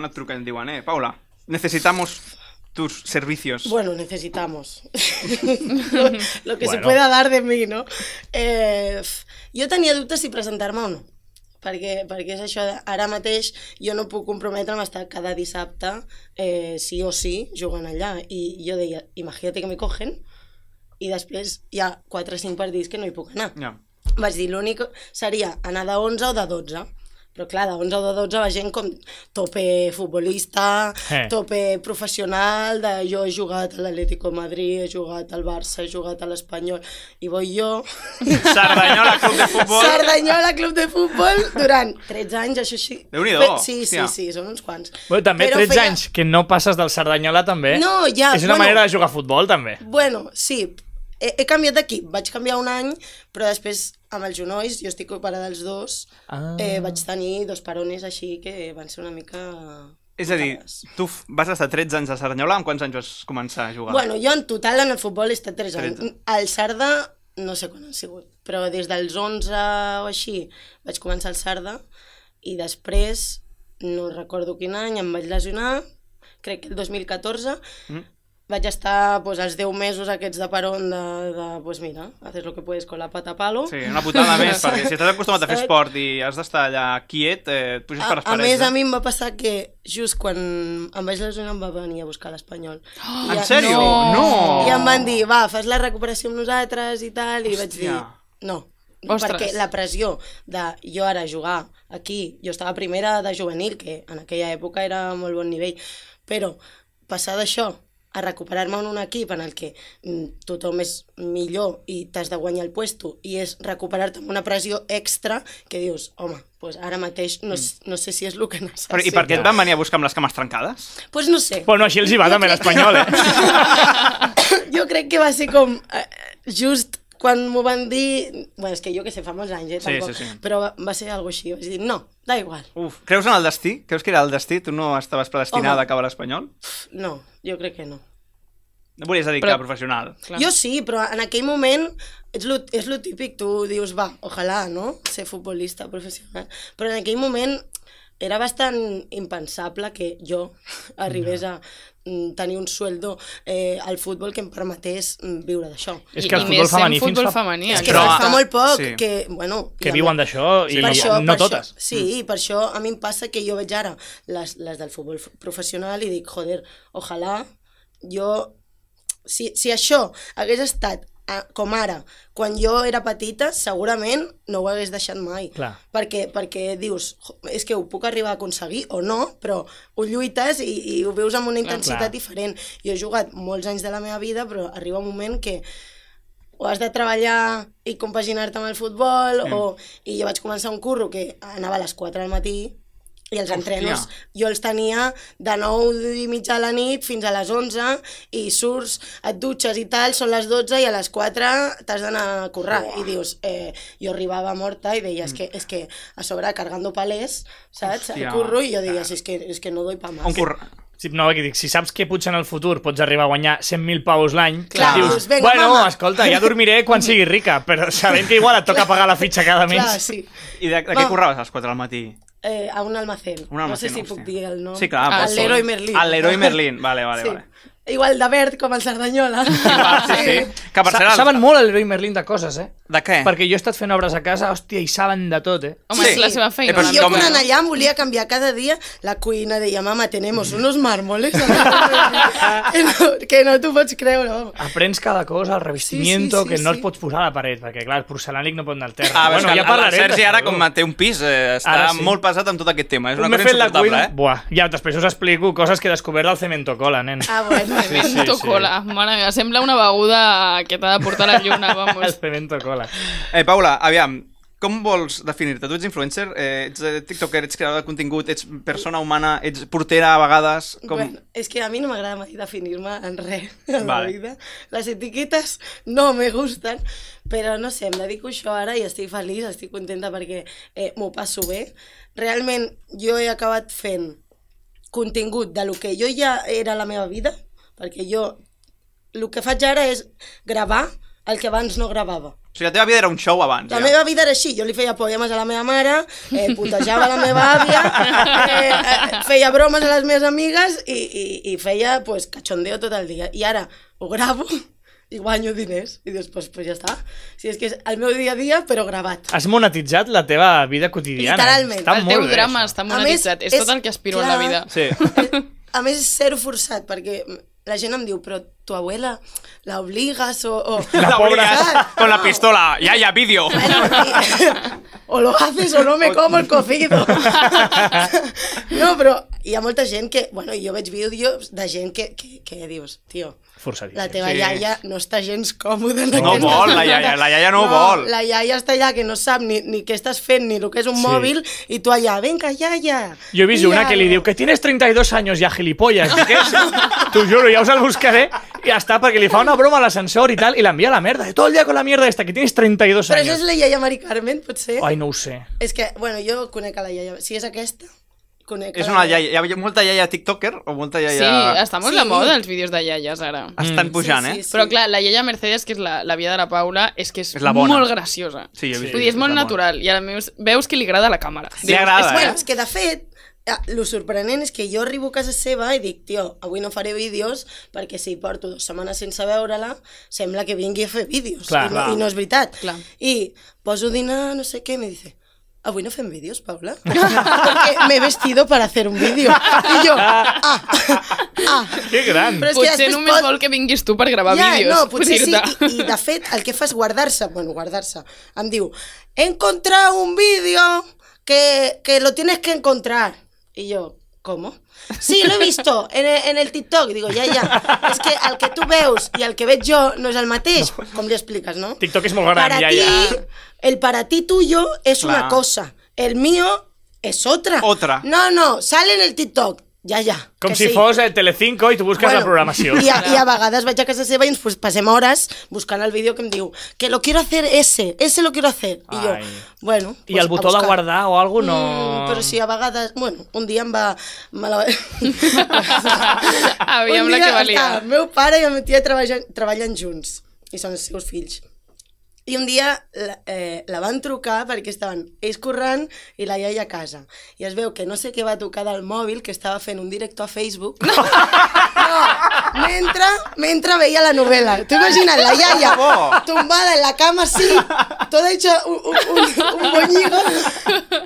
con en eh, Paula, necesitamos tus servicios. Bueno, necesitamos lo, que se pueda dar de mí, no? Yo eh, tenía dudas si presentarme o no, perquè, perquè és això, ara mateix no puedo comprometerme hasta estar cada dissabte eh, sí o sí jugant allá. Y yo decía, imagínate que me cogen, y después ya cuatro o cinco que no hay puc anar. Ja. Vaig dir, l'únic seria anar de 11 o de 12, Però clar, de 11 o de 12 va gent com tope futbolista, eh. tope professional, de jo he jugat a l'Atlético Madrid, he jugat al Barça, he jugat a l'Espanyol, i voy jo... Sardanyola club de futbol. Sardanyola club de futbol, durant 13 anys, això sí. déu nhi Sí, sí, Hòstia. sí, són uns quants. Bueno, també Però 13 feia... anys, que no passes del Sardanyola també. No, ja... És una bueno, manera de jugar a futbol, també. Bueno, sí, he, he canviat d'equip, vaig canviar un any, però després amb els genolls, jo estic operada dels dos, ah. eh, vaig tenir dos parones així que van ser una mica... És a dir, tu vas estar 13 anys a Cerdanyola, amb quants anys vas començar a jugar? Bueno, jo en total en el futbol he estat 3 anys. Al Sarda no sé quan han sigut, però des dels 11 o així vaig començar al Sarda i després, no recordo quin any, em vaig lesionar, crec que el 2014, mm vaig estar pues, doncs, els 10 mesos aquests de peron de, de pues doncs, mira, haces lo que puedes con la pata palo. Sí, una putada més, perquè si estàs acostumat a fer esport i has d'estar allà quiet, eh, et puges a, per les parets. A més, a mi em va passar que just quan em vaig lesionar em va venir a buscar l'Espanyol. Oh, en sèrio? No. no! I em van dir, va, fas la recuperació amb nosaltres i tal, i Hòstia. vaig dir, no. Ostres. Perquè la pressió de jo ara jugar aquí, jo estava primera de juvenil, que en aquella època era molt bon nivell, però passar d'això a recuperar-me en un equip en el que mm, tothom és millor i t'has de guanyar el puesto i és recuperar-te amb una pressió extra que dius, home, pues ara mateix no, mm. no sé si és el que necessito. Però, I per què et van venir a buscar amb les cames trencades? Doncs pues no sé. Bueno, així els hi va també l'Espanyol, eh? jo crec que va ser com eh, just quan m'ho van dir... Bueno, és que jo que sé, fa molts anys, eh, sí, tampoc. Sí, sí, sí. Però va, ser alguna així. Vaig dir, no, da igual. Uf, creus en el destí? Creus que era el destí? Tu no estaves predestinada Home. a acabar l'espanyol? No, jo crec que no. No volies dedicar però, a professional. Clar. Jo sí, però en aquell moment és lo, és lo típic, tu dius, va, ojalà, no?, ser futbolista professional. Però en aquell moment era bastant impensable que jo arribés no. a mm, tenir un sueldo eh, al futbol que em permetés mm, viure d'això. És que el futbol femení fins futbol fa... femení, és eh? que però... fa molt poc sí. que, bueno... Que ja, viuen d'això i, sí, no, això, no totes. Això, sí, mm. i per això a mi em passa que jo veig ara les, les del futbol professional i dic, joder, ojalà jo... Si, si això hagués estat com ara, quan jo era petita, segurament no ho hagués deixat mai. Clar. Perquè, perquè dius, és que ho puc arribar a aconseguir o no, però ho lluites i, i ho veus amb una intensitat clar, clar. diferent. Jo he jugat molts anys de la meva vida, però arriba un moment que o has de treballar i compaginar-te amb el futbol, mm. o... i jo vaig començar un curro que anava a les 4 del matí, i els entrenos Hòstia. jo els tenia de 9 i mitja a la nit fins a les 11 i surts, et dutxes i tal, són les 12 i a les 4 t'has d'anar a currar Uah. i dius, eh, jo arribava morta i deies mm. que, és que a sobre cargando palés, saps? Hòstia. Curro i jo deia, ah. és que, és que no doy pa més. Un, Sí, no, que dic, si saps que potser en el futur pots arribar a guanyar 100.000 paus l'any, dius, doncs Venga, bueno, mama. escolta, ja dormiré quan sigui rica, però sabent que igual et toca pagar la fitxa cada mes. Clar, sí. I de, de què curraves a les 4 del matí? Eh, a un almacén. Un almacén, no sé si hòstia. puc dir el nom. Sí, clar. Al l'Heroi Merlin. Al l'Heroi Merlin, vale, vale, sí. vale igual de verd com el Cerdanyola. sí, sí. Que per Sa saben molt el Roy Merlin de coses, eh? De què? Perquè jo he estat fent obres a casa, hòstia, i saben de tot, eh? Home, sí. és la seva feina. Eh, jo com... quan allà em volia canviar cada dia la cuina, deia, mama, tenemos unos mármoles que, no, que no t'ho pots creure. Home. Aprens cada cosa, el revestimiento, sí, sí, sí, que no sí. es pots posar a la paret, perquè, clar, el porcelànic no pot anar al terra. Ah, bueno, ja parlarem. Sergi ara, com té un pis, eh, està ara sí. molt pesat amb tot aquest tema. És una cosa insuportable, eh? Buah, ja després us explico coses que he descobert del cemento cola, nen. Ah, bueno sí, cola, mare meva, sembla una beguda que t'ha de portar la lluna, vamos. Cemento cola. Eh, Paula, aviam, com vols definir-te? Tu ets influencer, eh, ets eh, tiktoker, ets creador de contingut, ets persona humana, ets portera a vegades... Com... Bueno, és que a mi no m'agrada mai definir-me en res en vale. la vida. Les etiquetes no me gusten, però no sé, em dedico això ara i estic feliç, estic contenta perquè eh, m'ho passo bé. Realment, jo he acabat fent contingut de lo que jo ja era la meva vida, perquè jo el que faig ara és gravar el que abans no gravava. O sigui, la teva vida era un show abans, La ja. meva vida era així, jo li feia poemes a la meva mare, eh, putejava la meva àvia, eh, eh, feia bromes a les meves amigues i, i, i feia pues, cachondeo tot el dia. I ara ho gravo i guanyo diners. I dius, pues, pues ja està. O sigui, és que és el meu dia a dia, però gravat. Has monetitzat la teva vida quotidiana. Literalment. Està el teu drama està monetitzat. més, és, és tot el que aspiro clar, en la vida. Sí. A més, és zero forçat, perquè la gent em diu, però tu abuela la obligas o... o la pobra con la pistola, ya, ya, vídeo. o lo haces o no me como el cocido. no, però hi ha molta gent que... Bueno, jo veig vídeos de gent que, que, que dius, tio, forçadíssim. La teva sí. iaia no està gens còmoda. En no vol, la iaia, la iaia no, no vol. La iaia està allà que no sap ni, ni què estàs fent ni el que és un sí. mòbil i tu allà, venga, iaia. Jo he vist iaia. una que li diu que tienes 32 anys ja, gilipollas. Què és? T'ho juro, ja us el buscaré. I ja està, perquè li fa una broma a l'ascensor i tal, i l'envia a la merda. Tot el dia con la mierda esta, que tienes 32 anys. Però això és la iaia Mari Carmen, potser? Ai, no ho sé. És que, bueno, jo conec a la iaia. Si és aquesta, Conec és una iaia. Hi ha molta iaia tiktoker o molta iaia... Sí, està molt sí. la moda els vídeos de iaies ara. Mm. Estan pujant, sí, sí, eh? Sí. Però clar, la iaia Mercedes, que és la, la via de la Paula, és que és, és la bona. molt graciosa. Sí, jo sí, dir, és, és molt bona. natural. I a més, veus que li agrada la càmera. Sí, Dius, agrada, és, eh? Bueno, és que de fet, eh, lo sorprenent és que jo arribo a casa seva i dic, tio, avui no faré vídeos perquè si porto dues setmanes sense veure-la sembla que vingui a fer vídeos clar, i, no, clar. i no és veritat clar. i poso dinar, no sé què, i me dice Avui no fem vídeos, Paula. Perquè m'he vestido per hacer un vídeo. I jo, ah, ah. ah". Que gran. Però és potser que només pot... vol que vinguis tu per gravar ja, vídeos. No, potser sí. I, I, de fet, el que fa és guardar-se. Bueno, guardar-se. Em diu, he encontrat un vídeo que, que lo tienes que encontrar. I jo, ¿cómo? Sí, lo he visto en el, TikTok. Digo, ya, ya, es que al que tú veus y al que ves yo no es al mateix. ¿Cómo le explicas, no? TikTok es muy grande. para ti, El para ti tuyo es una cosa. El mío es otra. Otra. No, no, sale en el TikTok. Ja, ja. Com si sí. fos el Telecinco i tu busques bueno, la programació. I a, I a vegades vaig a casa seva i ens pues, passem hores buscant el vídeo que em diu que lo quiero hacer ese, ese lo quiero hacer. I jo, bueno... Pues, I el botó de guardar o alguna no... Mm, però sí, a vegades... Bueno, un dia em va... Me la... Aviam la que valia. el meu pare i la meva tia treballen, treballen junts i són els seus fills. I un dia la, eh, la van trucar perquè estaven ells corrent i la iaia a casa. I es veu que no sé què va tocar del mòbil, que estava fent un directo a Facebook. Mentre, mentre veia la novel·la. T'ho imagina't, la iaia tumbada en la cama, sí, tot hecha un, un, un boñigo,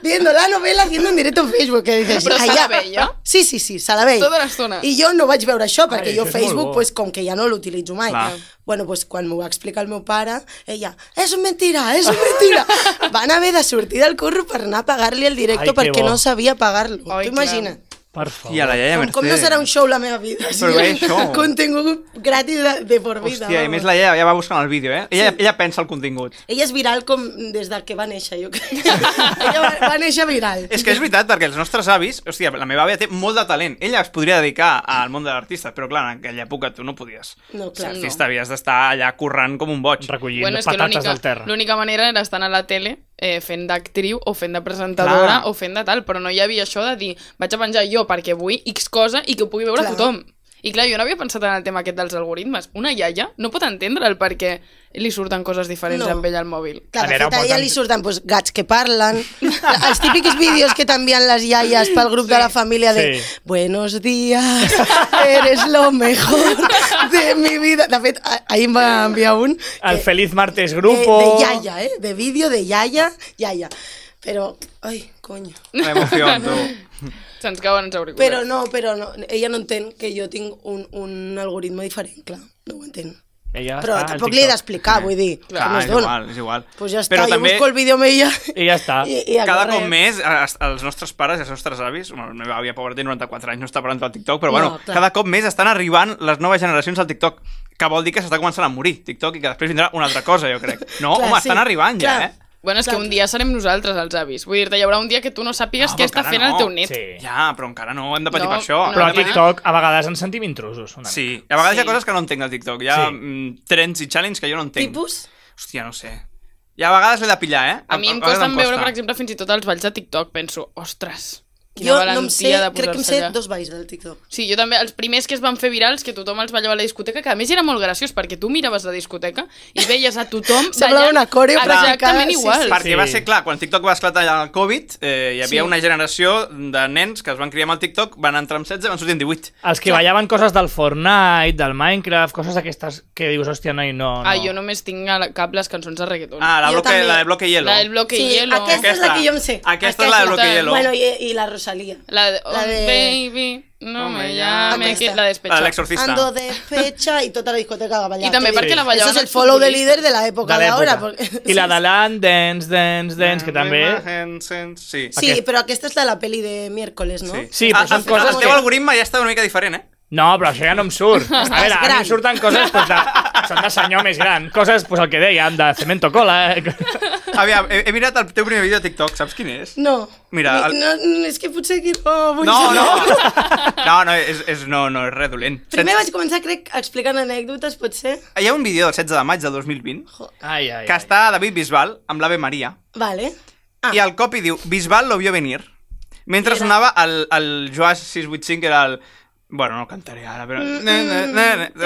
viendo la novel·la, haciendo en directo en Facebook. Que dices, Però se la veia? Sí, sí, sí, se la veia. Tota l'estona. I jo no vaig veure això, perquè Ai, jo Facebook, pues, com que ja no l'utilitzo mai. Clar. Bueno, pues, quan m'ho va explicar el meu pare, ella, és mentira, és mentira. Van haver de sortir del curro per anar a pagar-li el directe perquè bo. no sabia pagar-lo. T'ho imagines? Per favor. Hòstia, la iaia Mercè. Com, com no serà un show la meva vida? Però bé, això. Contingut gratis de, de por vida. Hòstia, i més la iaia ja va buscant el vídeo, eh? Ella, sí. ella pensa el contingut. Ella és viral com des del que va néixer, jo crec. ella va, va néixer viral. És que és veritat, perquè els nostres avis... Hòstia, la meva àvia té molt de talent. Ella es podria dedicar al món de l'artista, però clar, en aquella època tu no podies. No, clar, artista, no. havies d'estar allà currant com un boig. Recollint bueno, patates del terra. L'única manera era estar a la tele eh, fent d'actriu o fent de presentadora Clar. o fent de tal, però no hi havia això de dir vaig a penjar jo perquè vull X cosa i que ho pugui veure Clar. tothom. Y claro, yo no había pensado en el tema aquest los algoritmos. Una yaya no pot entender el parque què li surten coses diferents no. amb al mòbil. Clar, surtan pues, gats que parlan los típicos vídeos que t'envien las yayas para el grupo de la familia de Buenos días, eres lo mejor de mi vida. De fet, ahir em va enviar un... al Feliz Martes Grupo... De, yaya eh? De vídeo de yaya yaya Pero, ay, coño. Qué emoción, Se'ns cauen els auriculars. Però no, però no, ella no entén que jo tinc un, un algoritme diferent, clar, no ho entén. Ella però està, tampoc li he d'explicar, vull dir. Clar, que no és, dona. igual, és igual. Pues ja està, però jo també... busco el vídeo amb ella. I ja està. I, i Cada cop més, els nostres pares i els nostres avis, bueno, la meva àvia pobra té 94 anys, no està parlant del TikTok, però no, bueno, clar. cada cop més estan arribant les noves generacions al TikTok, que vol dir que s'està començant a morir TikTok i que després vindrà una altra cosa, jo crec. No, clar, home, sí. estan arribant clar. ja, eh? Bueno, és que un dia serem nosaltres els avis. Vull dir, hi haurà un dia que tu no sàpigues ah, no, què està fent no. el teu net. Sí. Ja, però encara no hem de patir no, per això. No, però a TikTok a vegades ens sentim intrusos. Una sí, mica. a vegades sí. hi ha coses que no entenc del TikTok. Hi ha sí. Mm, trends i challenges que jo no entenc. Tipus? Hòstia, no sé. I a vegades l'he de pillar, eh? A, a mi em costa veure, per exemple, fins i tot els balls de TikTok. Penso, ostres, Quina jo no em sé, de crec que em sé allà. dos balls del TikTok. Sí, jo també, els primers que es van fer virals, que tothom els ballava a la discoteca, que a més era molt graciós, perquè tu miraves la discoteca i veies a tothom Semblava una coreo exactament igual. Sí, sí. Perquè sí. va ser clar, quan TikTok va esclatar el Covid, eh, hi havia sí. una generació de nens que es van criar amb el TikTok, van entrar amb 16 i van sortir amb 18. Els que clar. ballaven coses del Fortnite, del Minecraft, coses d'aquestes que dius, hòstia, noi, no, no. Ah, jo només tinc a cap les cançons de reggaeton. Ah, la, bloque, la de Bloque Hielo. La del Bloque sí, Hielo. Aquesta, aquesta, és la que jo em sé. Aquesta, aquesta és la de Bloque Hielo. Bueno, i, i la Rosa La de, la oh, Baby, no me llames. La despecha. La de Ando y toda la discoteca de Y también porque la Vallada. Eso es el follow de líder de la época de, ahora. Y la de Alan, Dance, Dance, Dance, que también Sí, sí esta que la de la peli de miércoles, no? Sí, sí ah, però pues son que... El algoritmo ya ya está una mica diferente, eh? No, però això ja no em surt. A veure, a mi surten coses pues, de... Són de senyor més gran. Coses, pues, el que dèiem, de cemento cola... Eh? Aviam, he, he mirat el teu primer vídeo de TikTok, saps quin és? No. Mira, el... no, no, és que potser aquí no vull No, no. No, no, és, és, no, no, és res dolent. Primer Set... vaig començar, crec, explicant anècdotes, potser. Hi ha un vídeo del 16 de maig de 2020 jo. ai, ai, que ai. està David Bisbal amb l'Ave Maria. Vale. Ah. I al cop diu, Bisbal lo vio venir. Mentre sonava el, el Joas 685, que era el Bueno, no cantaré ara, però...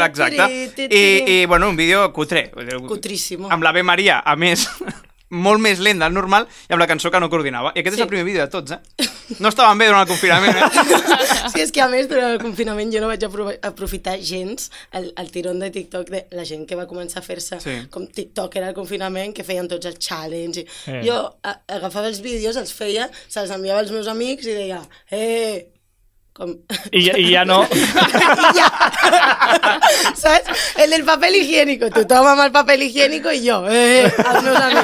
Exacte. I, i bueno, un vídeo cutre. Cutríssim. Amb l'Ave Maria, a més, molt més lent del normal i amb la cançó que no coordinava. I aquest sí. és el primer vídeo de tots, eh? No estaven bé durant el confinament, eh? Sí, és que a més, durant el confinament jo no vaig aprofitar gens el, el tirón de TikTok de la gent que va començar a fer-se sí. com TikTok era el confinament, que feien tots els challenges. Eh. Jo a, agafava els vídeos, els feia, se'ls enviava als meus amics i deia, eh, Y, ya, no. ¿Sabes? El del papel higiénico. Tú tomas mal papel higiénico y yo Eh, els a mí.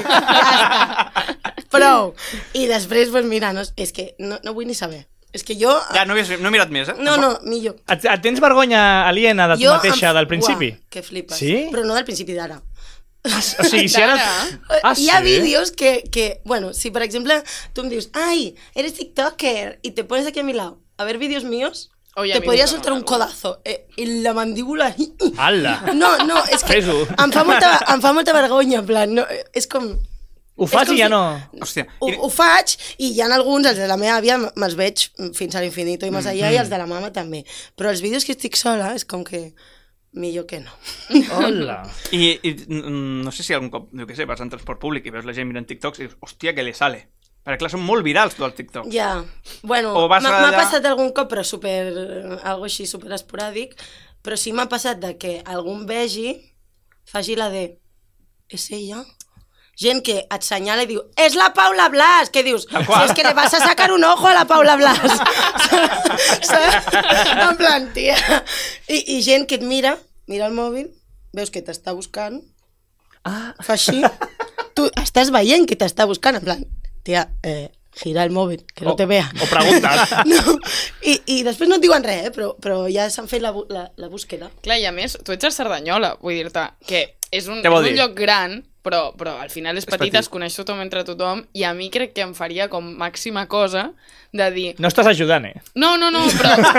pues mira, no, es que no, no ni ni saber. Es que yo... ya no, has no he mirat eh? No, no, mí yo et tens aliena de tu jo del principio? que flipes. Sí? pero no del principio, de O ah, sí si ara... Ah, sí? Hi vídeos que, que... Bueno, si por ejemplo tú me em dices, ¡ay! eres tiktoker Y te pones aquí a mi lado a ver vídeos míos. te podría soltar un codazo y eh, en la mandíbula. ¡Hala! No, no, es que Fes-ho. en plan, no, como... con. ya ya no... Hostia. Y y ya algunos, algunos, de la mea había más vech, veig fins y y y y y y de la mama también. Pero los vídeos que estoy sola es como que yo que no. Hola! Y no sé si algún yo qué sé, vas en transport público y ves la gente mirando TikToks y hostia hostia, que le sale. Perquè clar, són molt virals, tu, els TikToks. Ja, bueno, m'ha allà... passat algun cop, però super... algo així super esporàdic, però sí m'ha passat de que algun vegi, faci la de... És ella? Gent que et senyala i diu, és la Paula Blas! Què dius? Si és que le vas a sacar un ojo a la Paula Blas! en plan, tia... I, I gent que et mira, mira el mòbil, veus que t'està buscant, ah. fa així, tu estàs veient que t'està buscant, en plan, tia, eh, gira el mòbil, que no o, te vea. O pregunta. no, i, I després no et diuen res, eh, però, però ja s'han fet la, la, la búsqueda. Clar, i a més, tu ets a Cerdanyola, vull dir-te, que és un, és un lloc gran però, però al final és, és petit, petit, es coneix tothom entre tothom i a mi crec que em faria com màxima cosa de dir... No estàs ajudant, eh? No, no, no, però,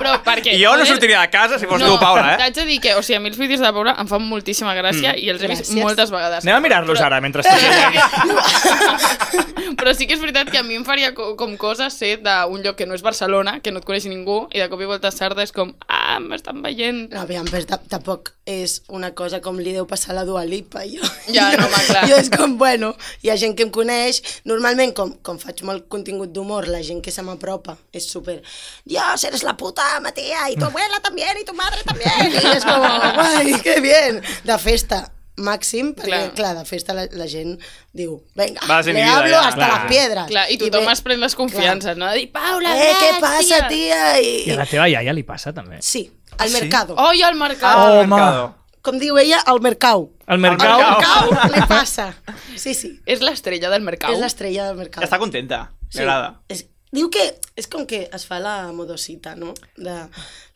però perquè... Jo no sortiria de casa si fos no, tu, Paula, eh? T'haig de dir que, o sigui, a mi els vídeos de Paula em fan moltíssima gràcia mm. i els he vist Gràcies. moltes vegades. Anem a mirar-los però... ara mentre estic... aquí. però sí que és veritat que a mi em faria com cosa ser d'un lloc que no és Barcelona, que no et coneix ningú, i de cop i volta sarda és com, ah, m'estan veient. No, aviam, però tampoc és una cosa com li deu passar a la Dua Lipa, jo. Ja, home, clar. jo és com, bueno, hi ha gent que em coneix, normalment com, com faig molt contingut d'humor, la gent que se m'apropa és super, Dios, eres la puta, Matia, i tu abuela també, i tu madre també, i és com, guai, que bien, de festa màxim, perquè, clar, clar de festa la, la gent diu, venga, Vas le vida, hablo ja, hasta clar. las piedras. Clar, i tothom I ve... es pren les confiances, clar. no? Dir, Paula, eh, què passa, tia? I... I a la teva iaia li passa, també. Sí, al ah, sí? mercado. Oh, i al mercado. Oh, al mercado com diu ella, al el mercau. El mercau? El mercau li passa. Sí, sí. És l'estrella del mercau. És l'estrella del mercau. Està contenta, li sí. agrada. És, diu que és com que es fa la modosita, no? De,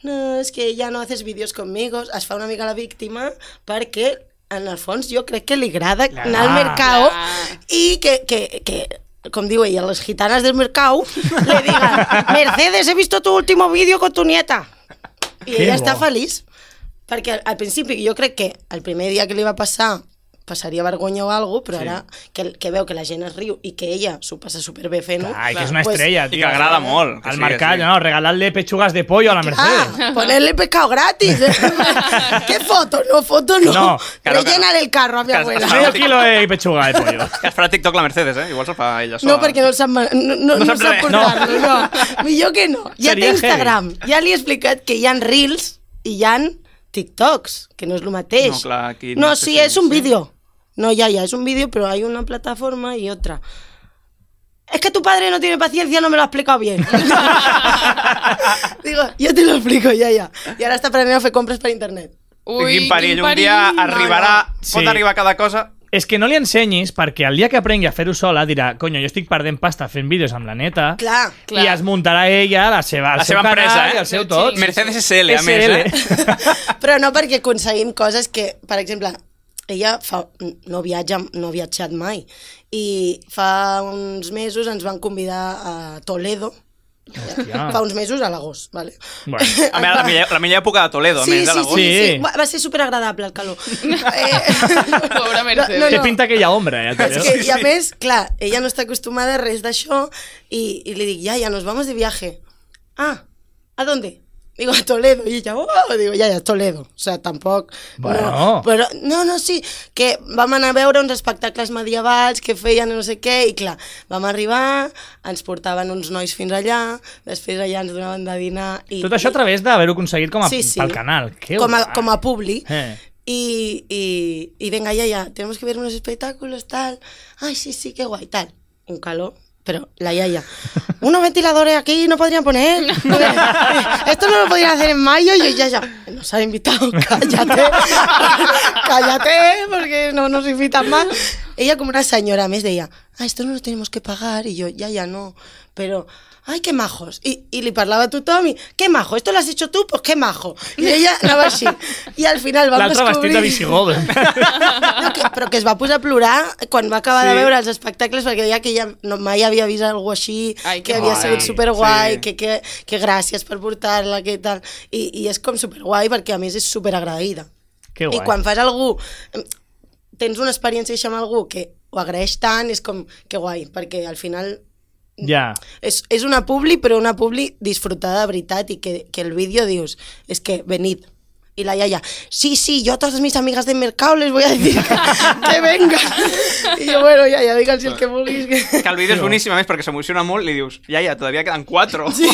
no, és que ja no haces vídeos conmigo, es fa una mica la víctima perquè en el fons jo crec que li agrada la, anar al mercau la. i que, que, que com diu ella, les gitanes del mercau le diguen Mercedes, he visto tu último vídeo con tu nieta. I Qué ella bo. està feliç. Perquè al principi jo crec que el primer dia que li va passar passaria vergonya o alguna però sí. ara que, que veu que la gent es riu i que ella s'ho passa superbé fent-ho... Clar, que és una estrella, pues, tio. I que agrada molt. al sí, mercat, sí. no? regalar li pechugas de pollo a la Mercedes. Ah, ponerle pescado gratis. Eh. ¿Qué foto? No, foto no. no claro, claro. el carro a mi abuela. Medio kilo de pechuga de pollo. Que es farà TikTok la Mercedes, eh? Igual se'l fa ella sola. No, perquè no el sap, no, no, no, no sap portar-lo, no. Millor que no. Ja té Instagram. Ja li he explicat que hi han reels i hi han TikToks, que no es lo mate No, sí, si un vídeo. No, ya, ya, es un vídeo, pero hay una plataforma y otra. Es que tu padre no tiene paciencia, no me lo ha explicado bien. Digo, yo te lo explico, ya, ya. Y ahora está para a fue compras para internet. Uy, Un día cada cosa, És que no li ensenyis perquè el dia que aprengui a fer-ho sola dirà coño, jo estic perdent pasta fent vídeos amb la neta» Clar, clar. i es muntarà ella la seva, la seva empresa, canal empresa, eh? i el eh? seu tot. Sí, sí. Mercedes SL, a més. Eh? Però no perquè aconseguim coses que, per exemple, ella fa, no, viatja, no ha viatjat mai i fa uns mesos ens van convidar a Toledo, Hòstia. fa uns mesos a l'agost. Vale? Bueno, a la, millor, la millor època de Toledo, sí, a més, sí, a l'agost. Sí, sí, sí. Va ser superagradable el calor. eh, Mercedes. No, no, no. Té pinta que hi ha ombra, eh, Toledo. que, I a més, clar, ella no està acostumada a res d'això i, i li dic, ja, ja, nos vamos de viaje. Ah, ¿a dónde? Digo, a Toledo. Y ella, oh, digo, ya, ya, Toledo. O sea, tampoc... Bueno. No, però, no, no, sí, que vam anar a veure uns espectacles medievals que feien no sé què, i clar, vam arribar, ens portaven uns nois fins allà, després allà ens donaven de dinar... I, Tot això a través d'haver-ho aconseguit com a, sí, sí. pel canal. Que com, a, com a públic. Eh. I, i, i venga, ja, ja, tenemos que ver unos espectáculos, tal. Ai, sí, sí, que guai, tal. Un calor, pero la Yaya, unos ventiladores aquí no podrían poner. Esto no lo podrían hacer en mayo. Y yo, ya, ya, nos ha invitado, cállate, cállate, porque no nos invitan más. Ella, como una señora, me decía, ah, esto no lo tenemos que pagar. Y yo, ya, ya, no. Pero ¡ay, qué majos! Y, y le parlava a tu Tommy, «Qué majo, esto lo has hecho tú, pues qué majo!» Y ella la va así. Y al final a descubrir... La otra bastita Visigodo. No, que, però que es va posar a plorar quan va acabar sí. de veure els espectacles perquè deia que ella no, mai havia vist algú així, Ai, que, que havia guai, sigut superguai, sí. que, que, que gràcies per portar-la, que tal... I, I és com superguai perquè a més és superagraïda. Que guai. I quan fas algú... Tens una experiència amb algú que ho agraeix tant, és com que guai, perquè al final ja. És, és una publi, però una publi disfrutada de veritat i que, que el vídeo dius, és que venid, Y la Yaya, sí, sí, yo a todas mis amigas de mercado les voy a decir que, que venga. I jo, bueno, Yaya, si el que vulguis. Que... que el vídeo és buenísimo, ¿ves? Porque se emociona molt, li dius, Yaya, todavía quedan cuatro. Sí.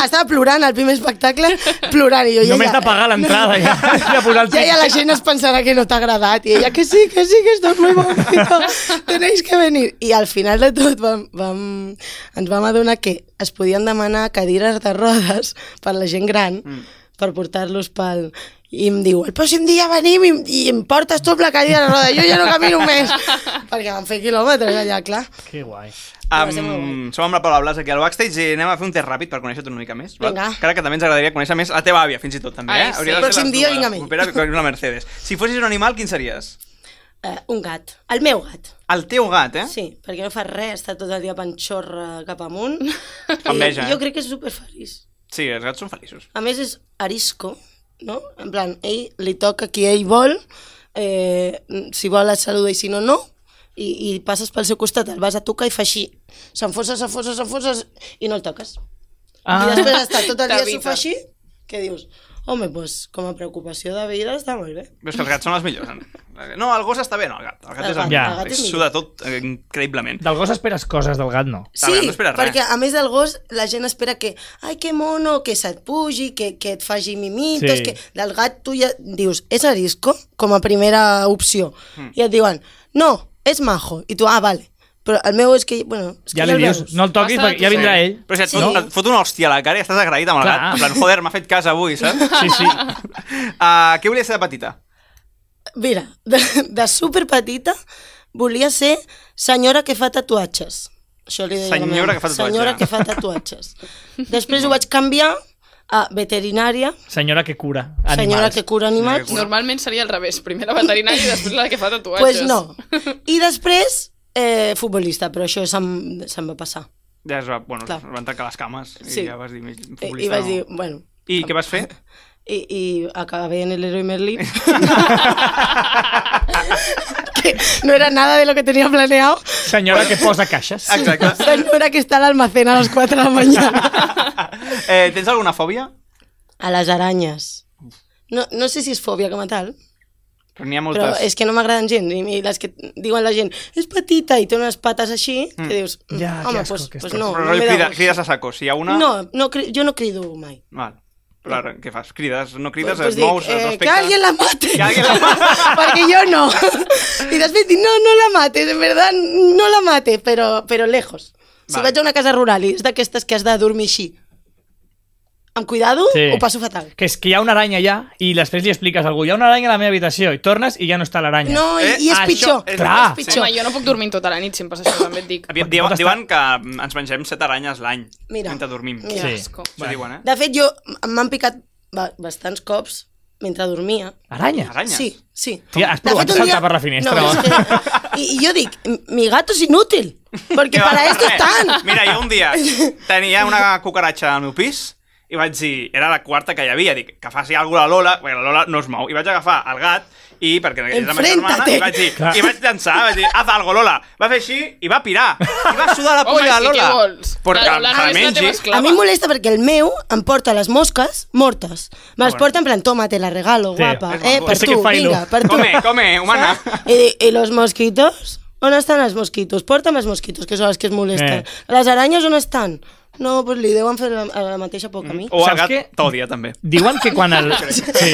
Estava plorant al primer espectacle, plorant. I jo, Només de pagar l'entrada, ja. ja posar el Yaya, la gent es pensarà que no t'ha agradat. I ella, que sí, que sí, que esto es muy bonito, tenéis que venir. I al final de tot vam, vam, ens vam adonar que es podien demanar cadires de rodes per la gent gran, mm per portar-los pel... I em diu, el pròxim dia venim i, i em portes tot la cadira la roda, jo ja no camino més, perquè van fer quilòmetres allà, clar. Que guai. Um, som amb la Paula Blas aquí al backstage i anem a fer un test ràpid per conèixer-te una mica més. Vinga. Encara que també ens agradaria conèixer més la teva àvia, fins i tot, també. Ai, eh? sí. El pròxim dia vinc a mi. Propera, una Mercedes. Si fossis un animal, quin series? Uh, un gat. El meu gat. El teu gat, eh? Sí, perquè no fa res, està tot el dia panxorra cap amunt. Enveja. Eh? jo crec que és superfeliç. Sí, els gats són feliços. A més, és arisco, no? En plan, ell li toca qui ell vol, eh, si vol et saluda i si no, no, i, i passes pel seu costat, el vas a tocar i fa així, s'enfosa, s'enfosa, s'enfosa, i no el toques. Ah. I després està tot el dia s'ho fa així, què dius? Home, pues, com a preocupació de vida està molt bé. Veus que els gats són els millors. No, el gos està bé, no, el gat. El gat El és el, Ja. el gat és millor. suda tot eh, increïblement. Del gos esperes coses, del gat no. Sí, no res. perquè a més del gos la gent espera que, ai, que mono, que se't pugi, que, que et faci mimitos, sí. que del gat tu ja dius, és arisco, com a primera opció. Mm. I et diuen, no, és majo. I tu, ah, vale. Però el meu és que... Bueno, és que ja li dius, no el toquis perquè ja vindrà ell. Però si et, sí. fot, et fot una hòstia a la cara i estàs agraït amb el gat. En plan, joder, m'ha fet cas avui, saps? Sí, sí. Uh, què volia ser de petita? Mira, de, de superpetita volia ser senyora que fa tatuatges. Això li deia senyora que fa tatuatges. Senyora que fa tatuatges. Després ho vaig canviar a veterinària. Senyora que cura animals. Senyora que cura animals. Normalment seria al revés, primer la veterinària i després la que fa tatuatges. Doncs pues no. I després eh, futbolista, però això se'm, se'm va passar. Ja es va, bueno, Clar. es van tancar les cames i sí. ja vas dir futbolista. I, i vaig dir, bueno... I què vas fer? I, i acabé en el Heroi Merlin. que no era nada de lo que tenía planeado. Senyora que posa caixes. Exacte. Senyora que està a l'almacén a les 4 de la mañana. eh, tens alguna fòbia? A les aranyes. No, no sé si és fòbia com a tal. Però ha moltes... Però és que no m'agraden gent, i les que diuen la gent, és petita, i té unes pates així, mm. que dius, mm, ja, home, doncs pues, pues no. Però no, no crida, crides a saco, si hi ha una... No, no jo no crido mai. Val. ara eh, què fas? Crides, no crides, pues, pues et mous, dic, eh, Que alguien la mate! Que alguien la mate! Perquè jo no. I després dic, no, no la mates, en verdad, no la mates, però, però lejos. Si vaig a una casa rural i és d'aquestes que has de dormir així, amb cuidado, sí. ho passo fatal. Que és que hi ha una aranya allà i després li expliques a algú, hi ha una aranya a la meva habitació i tornes i ja no està l'aranya. No, i, eh? i és eh, això, pitjor. És, Clar. és pitjor. Home, jo no puc dormir tota la nit si em passa això, també et dic. Aviam, diuen, estar... diuen que mm, ens mengem set aranyes l'any mentre dormim. Mira. Sí. Això diuen, eh? De fet, jo m'han picat bastants cops mentre dormia. Aranyes? Aranyes? Sí, sí. Tia, has provat saltar dia... per la finestra. No, I, I jo dic, mi gato és inútil, perquè para esto estan. Mira, jo un dia tenia una cucaratxa al meu pis i vaig dir, era la quarta que hi havia, dic, que faci alguna cosa la Lola, perquè la Lola no es mou, i vaig agafar el gat, i perquè era la meva germana, i vaig dir, Clar. i vaig llançar, vaig dir, haz algo, Lola. Va fer així i va pirar, i va sudar la polla, Home, Lola. Perquè la Lola no la A mi em molesta perquè el meu em porta les mosques mortes. Me les porta en plan, toma, te la regalo, sí. guapa, eh, per tu, vinga, per tu. Come, come, humana. I, i los mosquitos? On estan els mosquitos? Porta'm els mosquitos, que són els que es molesten. Eh. Les aranyes on estan? No, pues li deuen fer la, la mateixa por que a mi. Mm. O el Saps gat que... t'odia, també. Diuen que quan el... sí.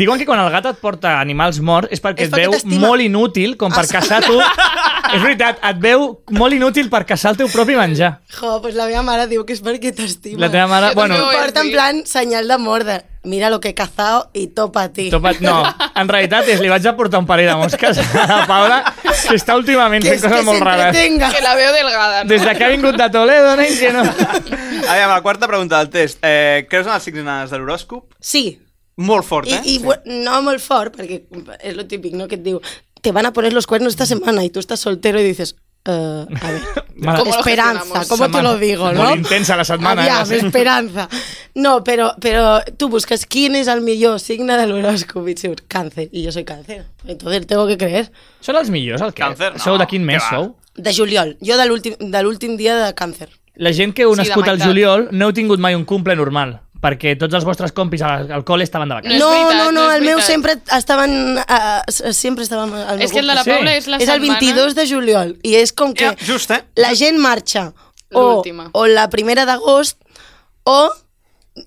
Diuen que quan el gat et porta animals morts és perquè és perquè et veu molt inútil com per ah, caçar tu... és veritat, et veu molt inútil per caçar el teu propi menjar. Jo, doncs pues la meva mare diu que és perquè t'estima. La teva mare... Bueno, bueno, porta en plan senyal de mort de mira lo que he cazado i topa a ti. Topa, no, en realitat és, li vaig aportar un parell de mosques a Paula, que està últimament que fent coses raras. molt rares. Que la veu delgada. No? Des de que ha vingut de Toledo, nen, que no... Aviam, la quarta pregunta del test. Eh, creus en els signes de l'horòscop? Sí. Molt fort, eh? I, i sí. no molt fort, perquè és lo típic, no?, que et diu te van a poner los cuernos esta semana y tú estás soltero y dices, Uh, a ver, ¿Cómo esperanza, ¿cómo semana? te lo digo? ¿no? Muy intensa la setmana. ya, eh? esperanza. No, pero, pero tú buscas quién es el millor signe del horòscop i dius càncer, i jo soy càncer, entonces tengo que creer. Són els millors, el que... Càncer, no. Sou de quin mes sou? De juliol, jo de l'últim dia de càncer. La gent que heu sí, nascut al juliol no heu tingut mai un cumple normal perquè tots els vostres compis al, al col·le estaven de vacances. No, no, veritat, no, no, no el meu sempre estaven... Uh, sempre estàvem... Al és que el de la Paula sí. és la és setmana... És el 22 de juliol i és com que ja, just, eh? la gent marxa o, o la primera d'agost o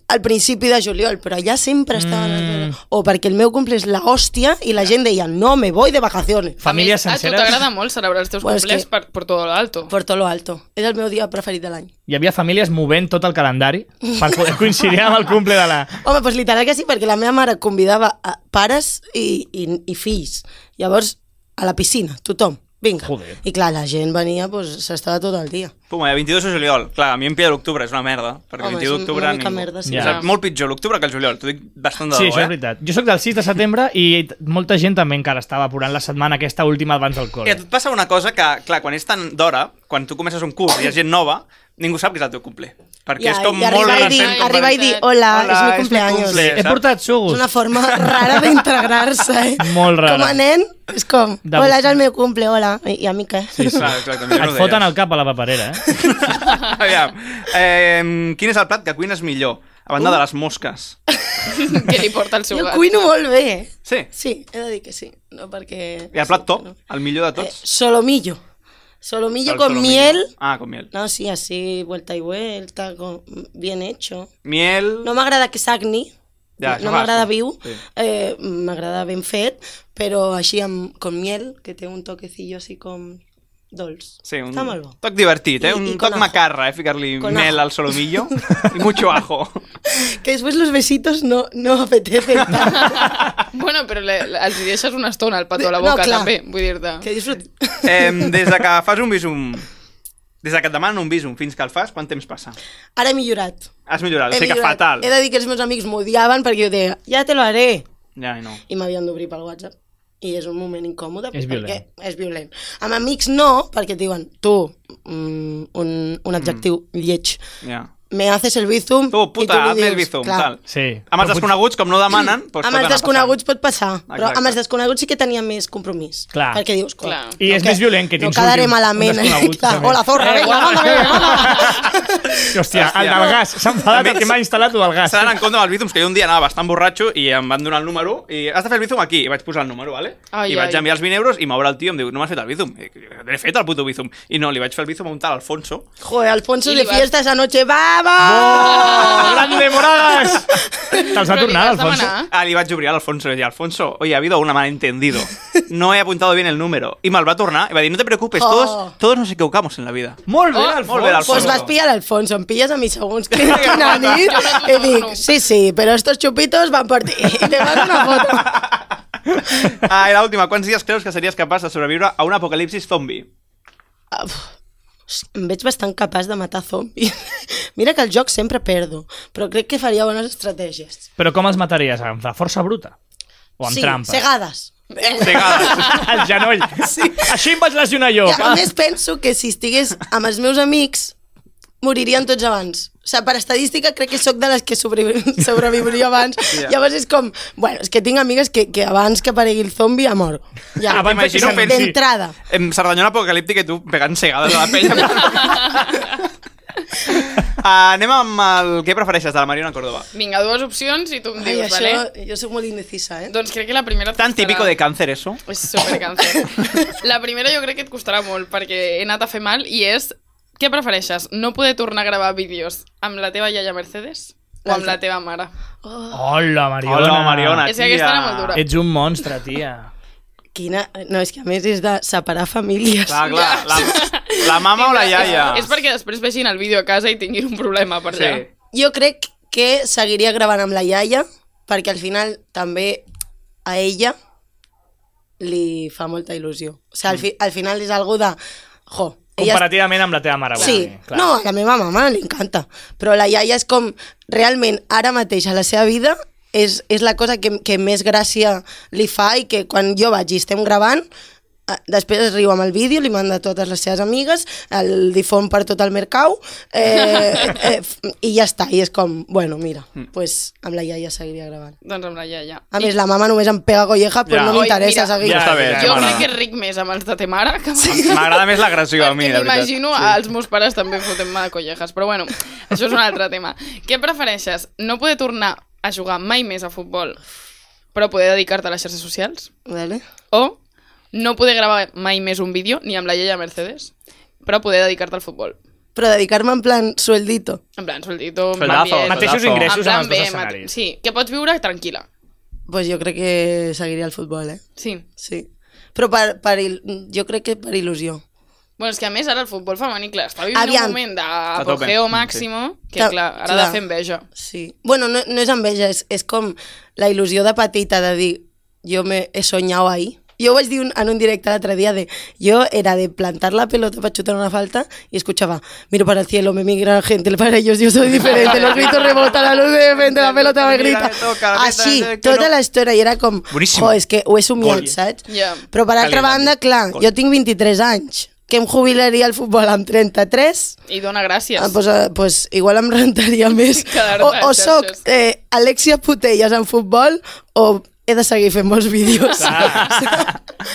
al principi de juliol, però ja sempre estaven... Mm. O perquè el meu cumple és la hòstia i la gent deia, no, me voy de vacaciones. Família sencera. A tu t'agrada molt celebrar els teus bueno, pues que... per, per tot lo alto. Per tot lo alto. És el meu dia preferit de l'any. Hi havia famílies movent tot el calendari per poder coincidir amb el cumple de la... Home, doncs pues, literal que sí, perquè la meva mare convidava a pares i, i, i fills. Llavors, a la piscina, tothom vinga. Joder. I clar, la gent venia, doncs, s'estava tot el dia. Pum, eh, 22 de juliol. Clar, a mi em pilla l'octubre, és una merda. Perquè Home, 22 d'octubre... Una mica ningú. merda, sí. Ja. És molt pitjor l'octubre que el juliol, t'ho dic bastant de eh? Sí, això és eh? veritat. Jo sóc del 6 de setembre i molta gent també encara estava apurant la setmana aquesta última abans del col·le. I et passa una cosa que, clar, quan és tan d'hora, quan tu comences un curs i hi ha gent nova, ningú sap que és el teu cumple. Perquè ja, és com molt arribar recent. I dir, arribar i dir, hola, hola és mi cumpleaños. Cumple, He portat xugos. És una forma rara d'integrar-se, eh? Molt rara. Com a nen, és com, hola, és el meu cumple, hola, i, i a mi què? Sí, ah, clar, clar, Et foten el cap a la paperera, eh? Aviam, eh, quin és el plat que cuines millor? A banda uh. de les mosques. que li porta el seu gat. Jo cuino molt bé. Sí? Sí, he de dir que sí. No perquè... I el plat top, no. el millor de tots? Eh, solomillo. Solomillo con miel. Ah, con miel. No, sí, así, vuelta y vuelta, bien hecho. Miel. No me agrada que sagni. ni. no me agrada biu, eh, me agrada ben fet, pero así con miel, que tengo un toquecillo así con... dolç. Sí, un molt bo. toc divertit, ¿eh? I, un i toc ajo. macarra, ¿eh? Ficar-li mel ajo. al solomillo I mucho ajo. Que després los besitos no, no apetecen tant. Bueno, però le, le- els deixes una estona al pató a la boca, no, també, vull dir-te. que disfruti. Eh, des de que fas un visum... Des de que et demanen un visum fins que el fas, quant temps passa? Ara he millorat. Has millorat, o sigui que fatal. He de dir que els meus amics m'odiaven perquè jo deia, ja te lo haré. Ja, no. I m'havien d'obrir pel WhatsApp i és un moment incòmode és perquè violent. és violent. Amb amics no, perquè et diuen tu, mm, un, un adjectiu mm. lleig. Yeah me haces el bizum... Tu, puta, i hazme dius, el bizum, clar. tal. Sí. Amb els desconeguts, com no demanen... Doncs amb els desconeguts pot passar, Exacte. però amb els desconeguts sí que tenia més compromís. Clar. Perquè dius... Clar. I no és que, més violent que t'insulti. No quedaré malament. Eh? O la zorra, eh, vinga, manda, vinga, Hòstia, Hòstia, el del gas. S'ha enfadat que m'ha instal·lat el del gas. S'ha d'anar en compte amb els bízums, que jo un dia anava bastant borratxo i em van donar el número i has de fer el bizum aquí. I vaig posar el número, vale? Ai, I vaig enviar els 20 euros i m'obre el tio em diu, no m'has fet el bizum. L'he fet el puto bizum. I no, li vaig fer el bizum a un tal Alfonso. Joder, Alfonso de fiestas anoche, va, ¡Bravo! ¡Grande Moragas! Te'ls ha tornat, Alfonso. Ah, li vaig obrir a l'Alfonso i dir, Alfonso, oye, ha habido un malentendido. No he apuntado bien el número. I me'l va tornar i va dir, no te preocupes, Oh. todos, todos nos equivocamos en la vida. Molt bé, oh, Alfonso. molt bé, Alfonso. Pues vas pillar l'Alfonso, Alfonso, em pilles a mi segons que quina nit i dic, sí, sí, però estos chupitos van per ti. I te vas una foto. Ah, i l'última, quants dies creus que series capaç de sobreviure a un apocalipsis zombi? Uf, em veig bastant capaç de matar zombis. Mira que el joc sempre perdo, però crec que faria bones estratègies. Però com els mataries? Amb la força bruta? O amb sí, trampes? cegades. Cegades. el genoll. Sí. Així em vaig lesionar jo. Ja, a més, penso que si estigués amb els meus amics, moririen tots abans. O sigui, per estadística crec que sóc de les que sobrevi sobreviuria abans. Yeah. Llavors és com, bueno, és que tinc amigues que, que abans que aparegui el zombi ha mort. Ja, ah, Imagino, pensi, d'entrada. En Cerdanyola apocalíptica i tu pegant cegades a la pell. Uh, anem amb el que prefereixes de la Mariona Córdoba. Vinga, dues opcions i tu em Ai, dius, això, vale? Jo soc molt indecisa, eh? Doncs crec que la primera... Tan típico de càncer, eso. És supercàncer. la primera jo crec que et costarà molt, perquè he anat a fer mal i és... Què prefereixes? No poder tornar a gravar vídeos amb la teva iaia Mercedes o amb la teva mare? Oh. Hola, Mariona. Hola, Mariona, tia. És que aquesta era molt dura. Ets un monstre, tia. Quina... No, és que a més és de separar famílies. Clar, clar. Ja. La, la mama o la iaia? És, és perquè després vegin el vídeo a casa i tinguin un problema per sí. allà. Jo crec que seguiria gravant amb la iaia, perquè al final també a ella li fa molta il·lusió. O sigui, al, fi, al final és algú de... Jo, ella... Comparativament amb la teva mare. Sí, clar. no, a la meva mama li encanta. Però la iaia és com, realment, ara mateix, a la seva vida, és, és la cosa que, que més gràcia li fa i que quan jo vaig i estem gravant, Ah, després es riu amb el vídeo, li manda a totes les seves amigues, el difon per tot el mercau, eh, eh, i ja està, i és com, bueno, mira, mm. pues amb la iaia seguiria gravant. Doncs amb la iaia. A més, I... la mama només em pega colleja, però ja. no m'interessa seguir. Ja, ja bé, jo crec que ric més amb els de te mare que M'agrada més l'agressió a mi, de veritat. M'imagino sí. els meus pares també fotent-me de collejas, però bueno, això és un altre tema. Què prefereixes? No poder tornar a jugar mai més a futbol, però poder dedicar-te a les xarxes socials? Vale. O no poder gravar mai més un vídeo, ni amb la Lleia Mercedes, però poder dedicar-te al futbol. Però dedicar-me en plan sueldito. En plan sueldito, Soldazo, bien, Mateixos ingressos en, en els dos escenaris. Sí, que pots viure tranquil·la. Pues jo crec que seguiria el futbol, eh? Sí. Sí. Però per, per il... jo crec que per il·lusió. Bueno, és que a més ara el futbol femení, clar, està vivint Aviam. un moment d'apogeo màximo, sí. que clar, ara clar. ha de fer enveja. Sí. Bueno, no, no és enveja, és, és com la il·lusió de petita de dir jo me he soñado ahí ho vaig dir un, en un directe l'altre dia de... jo era de plantar la pelota per xutar una falta i escuchaba, miro para el cielo, me migra gente, para ellos yo soy diferente, los gritos rebotan, la luz de frente, la pelota me grita. Així, tota la història i era com... Boníssim. Jo, és que ho he somiat, Gol. saps? Yeah. Però per altra banda, clar, jo tinc 23 anys que em jubilaria el futbol amb 33. I dona gràcies. Ah, pues, eh, pues, igual em rentaria més. o, o soc eh, Alexia Putellas en futbol o he de seguir fent molts vídeos.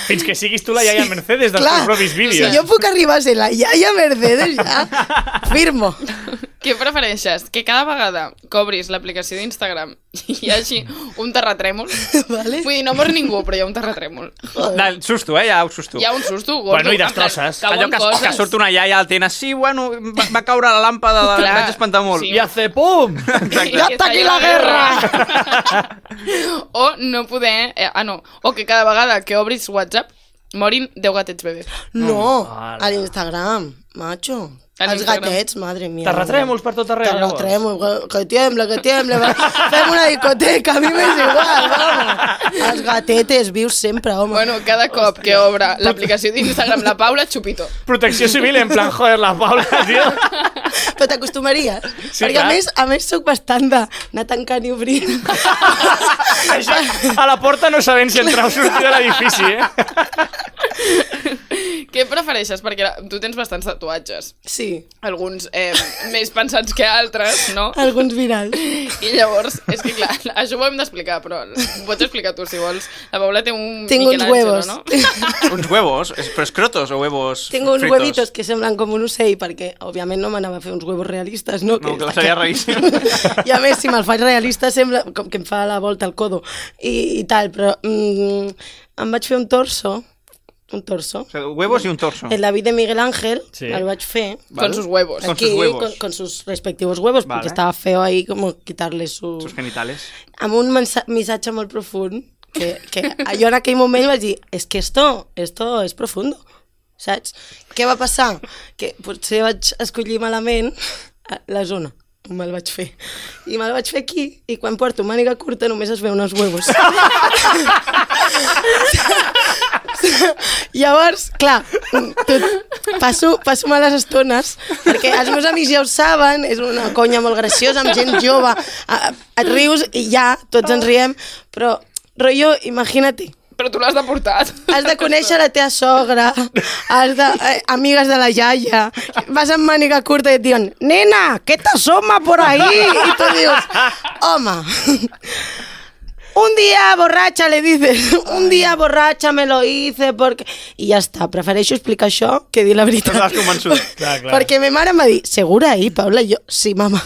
Fins que siguis tu la iaia sí, Mercedes dels teus propis vídeos. Si jo puc arribar a ser la iaia Mercedes, ja firmo. Què prefereixes? Que cada vegada cobris l'aplicació d'Instagram i hi hagi un terratrèmol? Vale. Vull dir, no mor ningú, però hi ha un terratrèmol. Del susto, eh? Ja ho susto. Hi ha un susto, gordo. Bueno, i destrosses. Allò que, coses. que surt una iaia al TN, sí, bueno, va, va caure la làmpada, de... Clar, vaig espantar molt. Sí. I hace pum! Exacte. Ja està aquí la guerra! o no poder... Eh, ah, no. O que cada vegada que obris WhatsApp morin 10 gatets bebès. No, no a l'Instagram, macho. En els Instagram. gatets, madre mia. Terratrèmols per tot arreu. Terratrèmols, que tiembla, que tiembla. Fem una discoteca, a mi m'és igual, home. Els gatetes, vius sempre, home. Bueno, cada cop Hòstia. que obre l'aplicació d'Instagram la Paula, xupito. Protecció civil, en plan, joder, la Paula, tio. Però t'acostumaries. Sí, Perquè clar. a més, a més sóc bastant de anar tancant i obrir. Això, a la porta no sabem si entrar o sortir de l'edifici, eh? Què prefereixes? Perquè tu tens bastants tatuatges. Sí. Alguns eh, més pensats que altres, no? Alguns virals. I llavors, és que clar, això ho hem d'explicar, però ho pots explicar tu si vols. La Paula té un Tinc uns huevos. No? uns huevos? Però escrotos o huevos Tinc uns fritos? huevitos que semblen com un ocell, perquè, òbviament, no m'anava a fer uns huevos realistes, no? No, que, que seria raríssim. I a més, si me'l faig realista, sembla com que em fa la volta al codo i, i tal, però mm, em vaig fer un torso un torso. O sea, huevos y un torso. El David de Miguel Ángel, sí. el vaig fer. Vale. Con sus huevos. Aquí, con sus huevos. Con, con sus respectivos huevos, vale. perquè estava feo ahí como quitarle su... Sus genitales. Amb un missatge molt profund, que, que jo en aquell moment vaig dir, és es que esto, esto és es profundo, saps? Què va passar? Que potser vaig escollir malament la zona me'l vaig fer. I me'l vaig fer aquí, i quan porto màniga curta només es veuen els huevos. Llavors, clar, tot, passo, passo males estones, perquè els meus amics ja ho saben, és una conya molt graciosa, amb gent jove, et rius i ja, tots ens riem, però, rotllo, imagina't, però tu l'has de portar. Has de conèixer la teva sogra, has de, eh, amigues de la iaia, vas amb màniga curta i et diuen nena, què t'assoma por ahí? I tu dius, home, un día borratxa, le dices. Un día borratxa me lo hice porque... I ja està, prefereixo explicar això que dir la veritat. Estàs convençut, Clar, clar. Perquè ma mare m'ha dit, segura ahir, eh, Paula? I jo, sí, mama.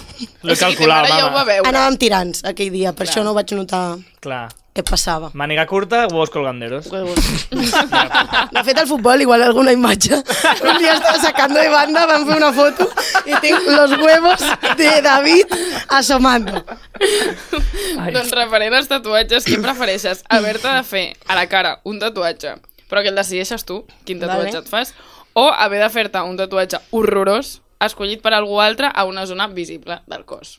L'he calculat, mama. va veure. Anàvem tirants aquell dia, per clar. això no ho vaig notar. Clar què passava. Màniga curta, huevos colganderos. Huevos. De fet, al futbol, igual alguna imatge. Un dia estava sacando de banda, vam fer una foto i tinc los huevos de David asomando. Ai. Doncs referent als tatuatges, què prefereixes? Haver-te de fer a la cara un tatuatge, però que el decideixes tu, quin tatuatge vale. et fas, o haver de fer-te un tatuatge horrorós escollit per algú altre a una zona visible del cos.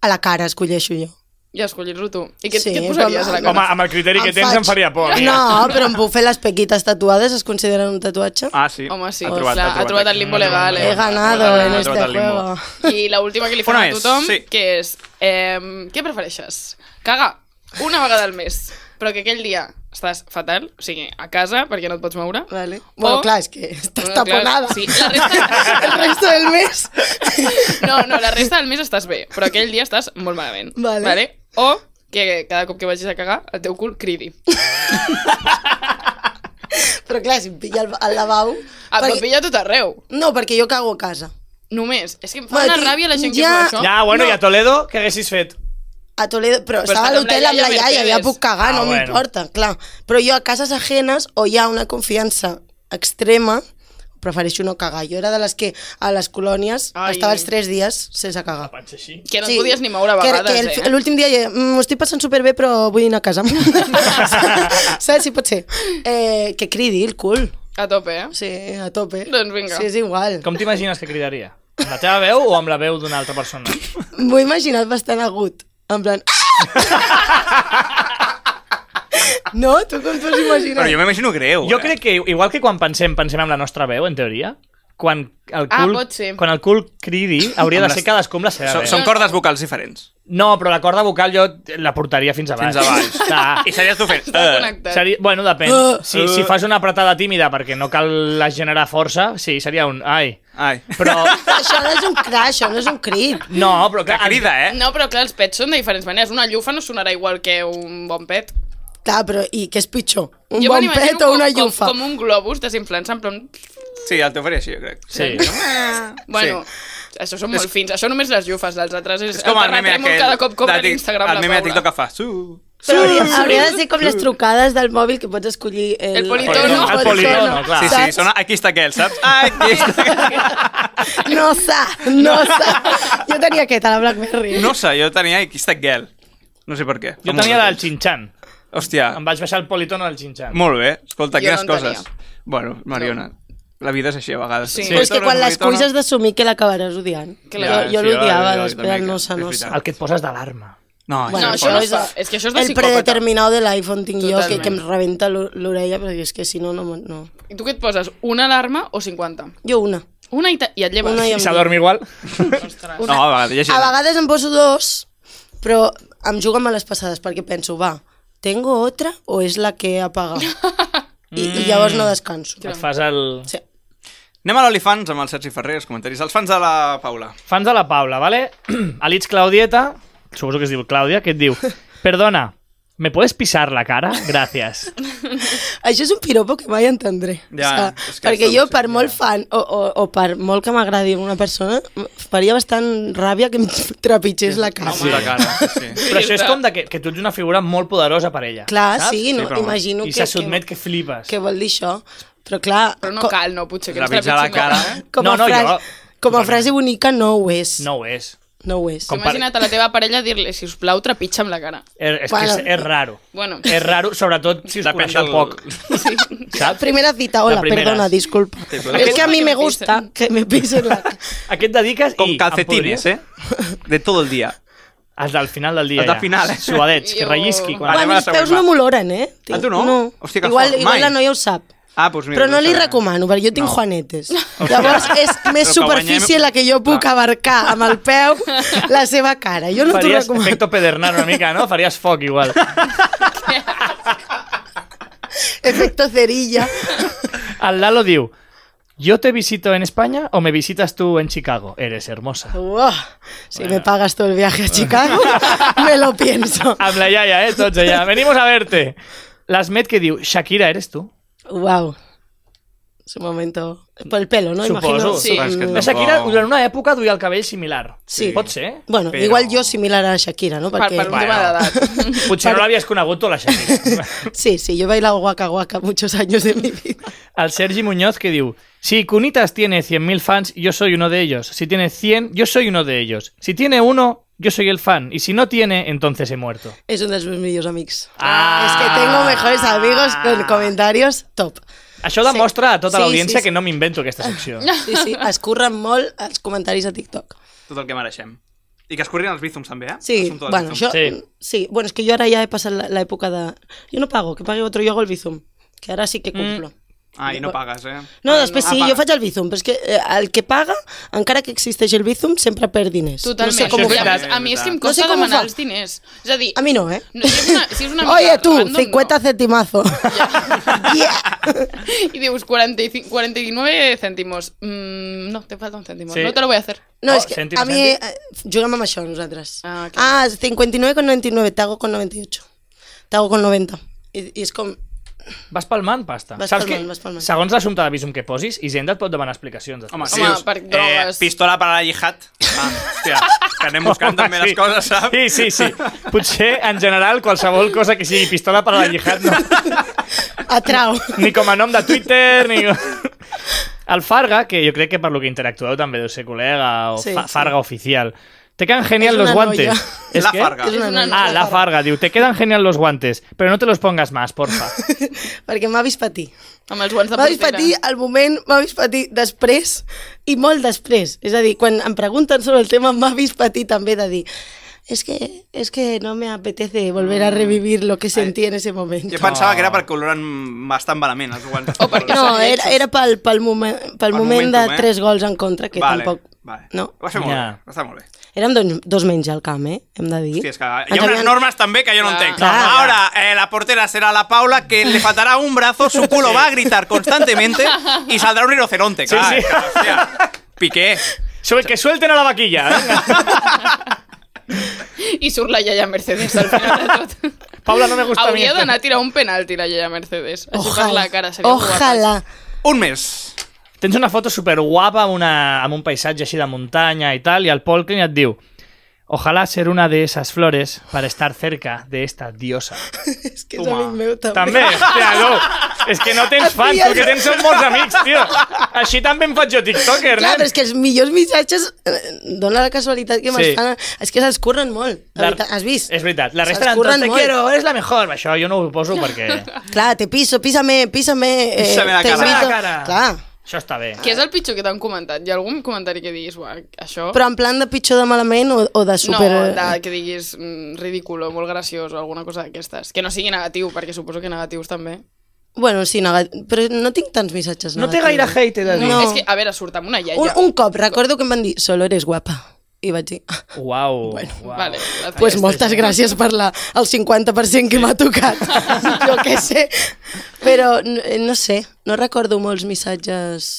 A la cara escolleixo jo i escollir-ho tu. I què, sí, què et posaries a la cara? Home, amb el criteri em que tens faig... em faria por. Eh? No, però em puc fer les pequites tatuades, es consideren un tatuatge? Ah, sí. Home, sí, ha trobat, ha trobat, ha trobat el limbo legal. Eh? He ganado ah, en este juego. I l'última que li fan a tothom, sí. que és... Eh, què prefereixes? Caga una vegada al mes, però que aquell dia estàs fatal, o sigui, a casa, perquè no et pots moure. Vale. O... Bueno, clar, és que estàs bueno, taponada. Clar, sí, la resta... el resto del mes... no, no, la resta del mes estàs bé, però aquell dia estàs molt malament. Vale. vale? O que cada cop que vagis a cagar, el teu cul cridi. però clar, si em pilla el, el lavabo... Ah, perquè... pilla tot arreu. No, perquè jo cago a casa. Només. És que em fa bueno, una ràbia la gent ja... que fa això. Ja, bueno, no. i a Toledo, què haguessis fet? a Toledo, però, però estava a l'hotel amb la iaia, ja puc cagar, ah, no bueno. m'importa, clar. Però jo a cases ajenes o hi ha una confiança extrema prefereixo no cagar. Jo era de les que a les colònies Ai. estava els 3 dies sense cagar. així. Que no sí. podies ni moure a vegades, que, que eh? L'últim dia eh, mm, m'ho estic passant superbé, però vull anar a casa. Saps? Si pot ser. Eh, que cridi el cul. A tope, eh? Sí, a tope. Doncs vinga. Sí, és igual. Com t'imagines que cridaria? Amb la teva veu o amb la veu d'una altra persona? M'ho he imaginat bastant agut en plan... Ah! No? Tu com t'ho has imaginat? Però jo m'imagino greu. Jo eh? crec que, igual que quan pensem, pensem amb la nostra veu, en teoria, quan el ah, cul, ah, quan el cul cridi, hauria de ser cadascú amb la seva Són cordes vocals diferents. No, però la corda vocal jo la portaria fins a baix. Fins a baix. Està... I series tu fent... Uh. Seria... Bueno, depèn. Uh. Si, si ah. fas una apretada tímida perquè no cal la generar força, sí, seria un... Ai. Ai. Però... això no és un crash, això no és un crit. No, però clar... Que crida, eh? No, però clar, els pets són de diferents maneres. Una llufa no sonarà igual que un bon pet. Clar, però i què és pitjor? Un jo bon pet o una llufa? Com, com un globus desinflant-se en plan... Sí, el així, jo crec. Sí. sí. Ah. Ah. bueno, sí. això són molt fins. Això només les llufes, dels altres és, és com el, el meme aquell, cada cop cobren Instagram. El meme de TikTok que fa... Su, Su, hauria, hauria de ser com les trucades del mòbil que pots escollir el, el politono. El politono, clar. Sí, sí, sona, aquí està aquell, saps? Ah, aquí està aquell. No sa, no sa. Jo tenia aquest a la Blackberry. No sa, jo tenia aquí està aquell. No sé per què. Jo tenia del Xinxan. Hòstia. Em vaig baixar el politono del Xinxan. Molt bé. Escolta, jo quines no coses. Tenia. Bueno, Mariona, no. La vida és així a vegades. Sí. Sí, però és que quan les cuis has d'assumir que l'acabaràs odiant. Que jo jo sí, l'odiava després sé, no sé. El que et poses d'alarma. No, bueno, això, no, és, és que això és de el psicòpata. El predeterminado de l'iPhone tinc Totalment. jo, que, que em rebenta l'orella, però és que si no, no, no... I tu què et poses? Una alarma o 50? Jo una. Una i, i et lleves? Una I s'adorm igual? Ostres. Una... No, a vegades, a vegades em poso dos, però em jugo amb les passades, perquè penso, va, tengo otra o és la que he apagat? I, mm. I llavors no descanso. Et fas el... Sí. Anem a l'Olifants amb el Sergi Ferrer, els comentaris. Els fans de la Paula. Fans de la Paula, vale? Alits Claudieta, suposo que es diu Clàudia, que et diu Perdona, ¿me puedes pisar la cara? Gràcies. Això és un piropo que mai entendré. Ja, o sea, perquè jo, per molt ja. fan o, o, o per molt que m'agradi una persona, faria bastant ràbia que em trepitgés la cara. Sí. La cara sí. Però això és com de que, que tu ets una figura molt poderosa per ella. Clar, saps? sí, no, sí, imagino I que... I se sotmet que, que flipes. Què vol dir això? Però clar... Però no cal, no, potser que la està la cara. Eh? Com, no, a no, frase, jo... com a frase bonica no ho és. No ho és. No ho és. Compar... Imagina't a la teva parella dir-li, si us plau, amb la cara. Er, és, és bueno. que és, és raro. Bueno. És raro, sobretot si us coneix el... poc. Sí. Saps? Primera cita, hola, perdona, disculpa. Sí, És que a mi me gusta que me pisen la cara. Aquest dediques Com Com calcetines, eh? De tot el dia. Els del final del dia, Els del final, eh? Suadets, que rellisqui. Quan... Bueno, els peus no m'oloren, eh? A ah, tu no? No. Hòstia, igual, igual la noia ho sap. Ah, pues mira, no le recomano, perquè jo juanetes. Llavors és es la que yo puedo abarcar amb el peu la seva cara. Yo no efecto pedernal una no? Farías fuck igual. Efecto cerilla. Al Lalo diu, ¿yo te visito en España o me visitas tú en Chicago? Eres hermosa. si me pagas todo el viaje a Chicago, me lo pienso. Habla ya, ya, eh, Venimos a verte. Las met que diu, Shakira, eres tú? Wow. Su momento... Por el pelo, no? Imagino. Mm. Shakira una época duia el cabello similar. Sí. Pot ser? Bueno, igual yo similar a Shakira, no? Porque Perquè... per un tema Bueno. no l'havies conegut la Shakira. Sí, sí, yo he bailado guaca guaca muchos años de mi vida. Al Sergi Muñoz que diu Si Cunitas tiene 100.000 fans, yo soy uno de ellos. Si tiene 100, yo soy uno de ellos. Si tiene uno, yo soy el fan. Y si no tiene, entonces he muerto. Es uno de sus videos amics. Ah. Es que tengo mejores amigos con comentarios top. Això mostra a toda la audiencia que no que no que invento sección. Sí, sí, escurran curren a los comentarios a TikTok. Todo el que mereixem. Y que ascurren a los bízums también, eh? Sí, bueno, sí. bueno, es que yo ahora ya he pasado la, época de... Yo no pago, que pague otro, yo hago el bizum. Que ahora sí que mm. cumplo. Ah, y no pues, pagas, eh? No, después sí, yo jo el Bizum, pero es que eh, al el que paga, encara que existeix el Bizum, siempre perd diners. Totalment, no sé com A mí es que em costa no sé demanar els diners. a mí no, eh? si una, Oye, tú, 50 no. centimazo. yeah. I 49 céntimos. Mm, no, te falta un céntimo. No te lo voy a hacer. No, oh, es que a mí... Eh, juguem amb això nosaltres. Ah, okay. ah 59,99, t'hago con 98. Te hago con 90. Y es és Vas palmant pasta. Vas Saps palmant, que, vas palmant. Segons l'assumpte de visum que posis, Hisenda et pot demanar explicacions. Home, sí. Home, per drogues. Eh, pistola per a la llihat. Ah, hòstia, que anem buscant Home, també sí. les coses, saps? Sí, sí, sí. Potser, en general, qualsevol cosa que sigui pistola per a la llihat, no. Atrau. Ni com a nom de Twitter, ni... El Farga, que jo crec que per lo que interactueu també deu ser col·lega, o sí, fa Farga sí. oficial, te quedan genial los guantes. Noia. ¿Es la que? farga. Es una noia. ah, la farga, diu. Te quedan genial los guantes, però no te los pongas más, porfa. Perquè m'ha vist patir. Amb els guants de M'ha vist patir al moment, m'ha vist patir després i molt després. És a dir, quan em pregunten sobre el tema m'ha vist patir també de dir es que, es que no me apetece volver a revivir lo que sentí en ese momento. Yo pensaba que era para que lo bastante malamente No, era, era el para era para el el de eh? tres gols en contra, que tampoco. Vale. No. Va ser molt yeah. dos, dos menys al camp, eh? Hem de dir. Hòstia, que hi que no ah, Ahora, eh, la portera será la Paula, que le faltará un brazo, su culo va a gritar constantemente y saldrá un rinoceronte, clar. Sí, sí. Piqué. Sobre que suelten a la vaquilla. y surla Yaya Mercedes al final de Paula, no me gusta bien d'anar ha tirado un penalti la Yaya Mercedes. Ojalá, la cara, Ojalá. Un mes. Tens una foto súper guapa una, a un paisaje así de montaña y tal, al el y et diu Ojalá ser una de esas flores para estar cerca de esta diosa. es que también me gusta. También, Es no. que no tenés fans, porque que tens un tío. amics, también Així tiktoker, ¿no? Claro, es que em es millors missatges eh, dona la casualidad que más es Es que se curran mol. has visto? Es verdad. la resta te quiero, eres la mejor. yo no puedo porque Claro, te piso, písame, písame... Eh, písame la cara. Te cara. Això està bé. Què és el pitjor que t'han comentat? Hi ha algun comentari que diguis, uah, això... Però en plan de pitjor de malament o, o de super... No, de, que diguis mm, ridícul o molt graciós o alguna cosa d'aquestes. Que no sigui negatiu, perquè suposo que negatius també. Bueno, sí, negatiu, però no tinc tants missatges negatius. No té gaire hate, he de dir. No. És que, a veure, surt amb una iaia. Un, un cop, recordo que em van dir, solo eres guapa i vaig dir... Ah, uau! Bueno, uau. Vale, doncs pues moltes gràcies per la, el 50% que m'ha tocat, jo què sé. Però no, eh, no sé, no recordo molts missatges...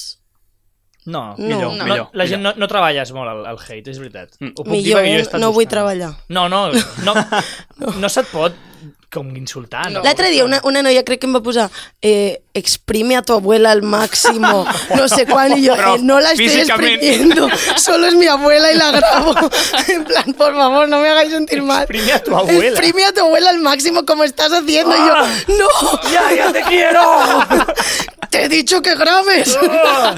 No, no millor, no. millor. La gent no, no treballes molt el, el hate, és veritat. Mm. Ho puc millor, dir jo no buscant. vull treballar. No, no, no, no, no se't pot como insultant. La L'altre día una, una noia creo que me em va eh, exprime a tu abuela al máximo, no sé cuál, y yo no la estoy exprimiendo, solo es mi abuela y la grabo. en plan, por favor, no me hagáis sentir mal. Exprime a tu abuela. Exprime a tu abuela al máximo como estás haciendo. y yo, ah. no. Ya, ya te quiero. te he dicho que grabes. Oh.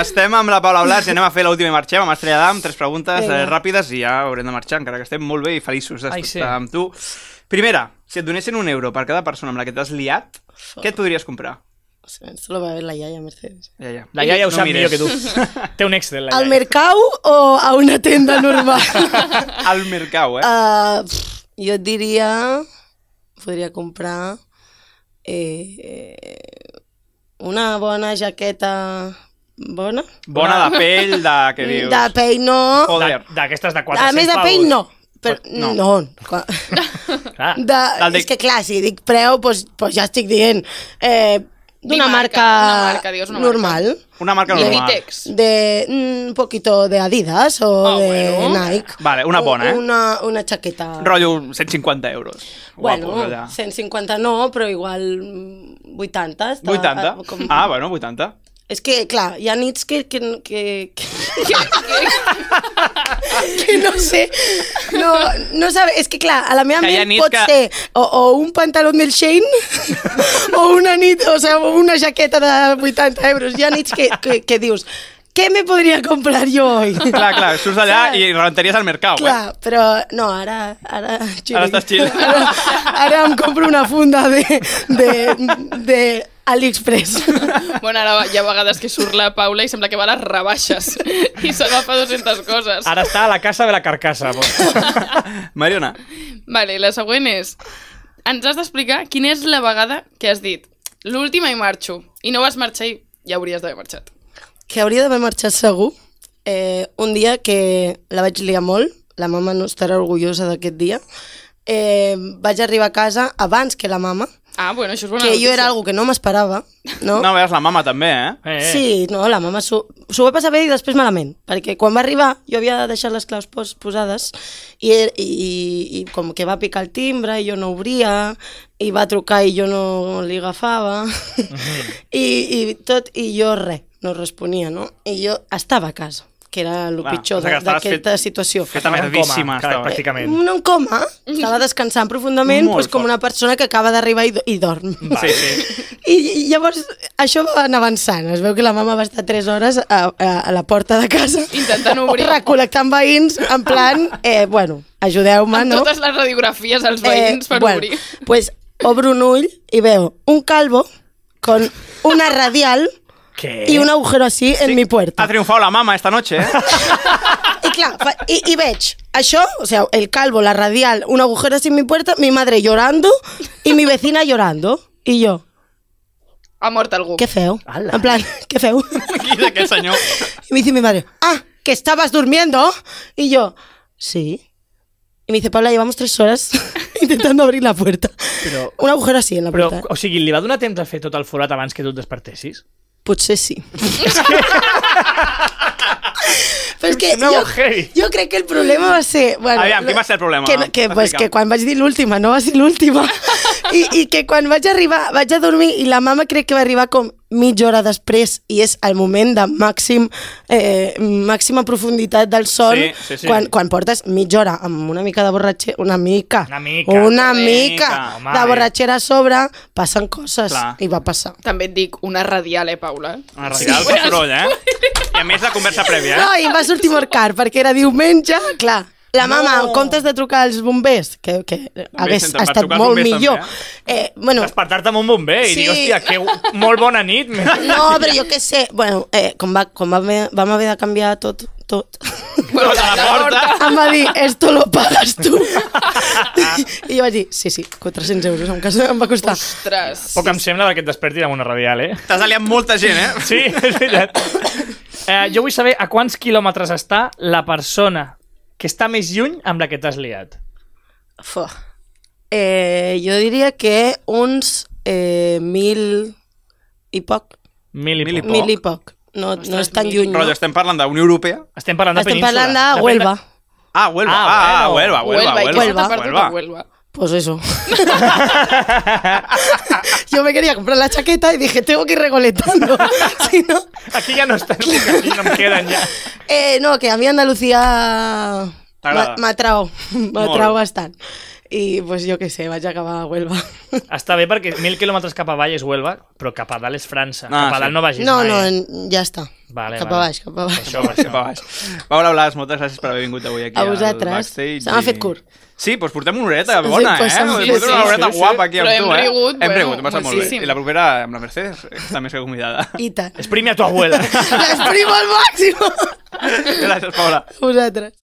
estem amb la Paula Blas i anem a fer l'última i marxem amb Estrella d'Am. Tres preguntas eh, rápidas y ya ja haurem de encara que estem molt bé i feliços d'estar sí. Primera, si et donessin un euro per cada persona amb la que t'has liat, Fuck. què et podries comprar? Solo va haver la iaia, Mercedes. Ja, ja. La ho no sap millor que tu. Té un Excel, la iaia. ¿Al mercau o a una tenda normal? Al mercau, eh? Uh, pff, et diria... Podria comprar... Eh, una bona jaqueta bona. Bona de pell, de... Què dius? De pell no. Joder. D'aquestes de, de 400 A més, de pell no. Però, no. no. De, de, és que clar, si dic preu, doncs, doncs ja estic dient eh, d'una marca, marca, una marca dius, una normal. Marca. Una marca normal. De De mm, un poquito de Adidas o oh, de bueno. Nike. Vale, una bona, eh? Una, una chaqueta. Rotllo 150 euros. Guapo, bueno, 150 no, però igual 80. Està, 80? Com... Ah, bueno, 80. És que, clar, hi ha nits que... que, que, que, que, que no sé... No, no sabe, és que, clar, a la meva ment pot que... ser o, o un pantaló del Shane o una nit, o sea, una jaqueta de 80 euros. Hi ha nits que, que, que dius què me podria comprar jo avui? Clar, clar, surts d'allà i reventaries al mercat, clar, eh? però no, ara... Ara, xili. ara estàs xil. Ara, ara em compro una funda de, de, de AliExpress. Bueno, ara hi ha vegades que surt la Paula i sembla que va a les rebaixes i s'agafa 200 coses. Ara està a la casa de la carcassa. Mariona. Vale, la següent és... Ens has d'explicar quina és la vegada que has dit l'última i marxo, i no vas marxar i ja hauries d'haver marxat. Que hauria d'haver marxat segur. Eh, un dia que la vaig liar molt, la mama no estarà orgullosa d'aquest dia, eh, vaig arribar a casa abans que la mama, Ah, bueno, això és bona que notícia. jo era algo que no m'esperava, no? No, veus, la mama també, eh? eh, eh. Sí, no, la mama s'ho va passar bé i després malament, perquè quan va arribar jo havia de deixar les claus pos, posades er, i, i, i com que va picar el timbre i jo no obria, i va trucar i jo no li agafava, mhm. uh -huh. i, i tot, i jo res, no responia, no? I jo estava a casa que era el Clar, pitjor d'aquesta situació. Que estava coma, estava, pràcticament. No en coma, mhm. estava descansant profundament, doncs, com una persona que acaba d'arribar i, i dorm. Va. Sí, sí. I, I llavors això va anar avançant. Es veu que la mama va estar 3 hores a, a, a la porta de casa intentant obrir. Recol·lectant veïns, en plan, eh, bueno, ajudeu-me, no? totes les radiografies als eh, veïns eh, per bueno, obrir. Pues obro un ull i veu un calvo con una radial Y un agujero así en mi puerta. Ha triunfado la mama esta noche, ¿eh? Y claro, y o sea, el calvo, la radial, un agujero así en mi puerta, mi madre llorando y mi vecina llorando. Y yo... Ha muerto algo. Qué feo. En plan, qué feo Y me dice mi madre, ah, que estabas durmiendo. Y yo, sí. Y me dice, Paula, llevamos tres horas intentando abrir la puerta. pero Un agujero así en la puerta. Pero, o sigui, li va donar temps a fer el forat que tú et Potser sí. Però és que no, jo, hey. jo crec que el problema va ser... Bueno, Aviam, quin va ser el problema? Que, que, pues, que quan vaig dir l'última, no va ser l'última. I, I que quan vaig arribar, vaig a dormir i la mama crec que va arribar com mitja hora després i és el moment de màxim, eh, màxima profunditat del son sí, sí, sí. Quan, quan portes mitja hora amb una mica de borratxera, una mica, una mica, una mica, mica de eh. borratxera a sobre, passen coses Clar. i va passar. També et dic una radial, eh, Paula? Una radial, sí. soroll, eh? I a més la conversa prèvia, eh? No, i em va sortir molt car perquè era diumenge, clar, la mama, en comptes de trucar als bombers, que, que hagués hagués estat molt millor... També, eh? Eh, bueno, Despertar-te amb un bomber sí. i dir, hòstia, que molt bona nit. No, però jo què sé. Bueno, eh, com, va, com vam, vam haver de canviar tot, tot. Bueno, la, la porta. Em va dir, esto lo pagas tu. I jo vaig dir, sí, sí, 400 euros, en cas em va costar. Ostres. Poc sí. em sembla que et desperti amb una radial, eh? T'has aliat molta gent, eh? Sí, és veritat. Eh, jo vull saber a quants quilòmetres està la persona que està més lluny amb la que t'has liat? Fuh. Eh, jo diria que uns eh, mil i poc. Mil i poc. Mil i poc. No, Ostres, no és tan lluny. Però no? estem parlant d'Unió Europea? Estem parlant de estem península. Estem parlant de Huelva. Ah, Huelva. Ah, ah, Huelva, Huelva, Huelva. Huelva, Huelva. Huelva. Huelva. Huelva. Huelva. Pues eso. Yo me quería comprar la chaqueta y dije, tengo que ir regoletando Aquí ya no están, aquí no me quedan ya. Eh, no, que a mí Andalucía me ha me pues, yo qué sé, a acabar a Huelva. Hasta ve porque mil kilómetros kilómetros es Huelva, pero Capadal es Francia ah, Capadal no Ah, a no no, ya No, ya está. Vale, Capabal, vale. a baix, cap a baix. Això, això. a Paula Blas, moltes gràcies per haver aquí a Sí, doncs portem una horeta bona, sí, pues, eh? Sí, portem una horeta sí, guapa aquí amb tu, eh? Rigut, hem rigut, bueno, hem passat molt bé. I la propera amb la Mercedes, eh, també que convidada. I tant. Esprime a tu abuela. L'esprimo al màxim. Gràcies, Paula. Vosaltres.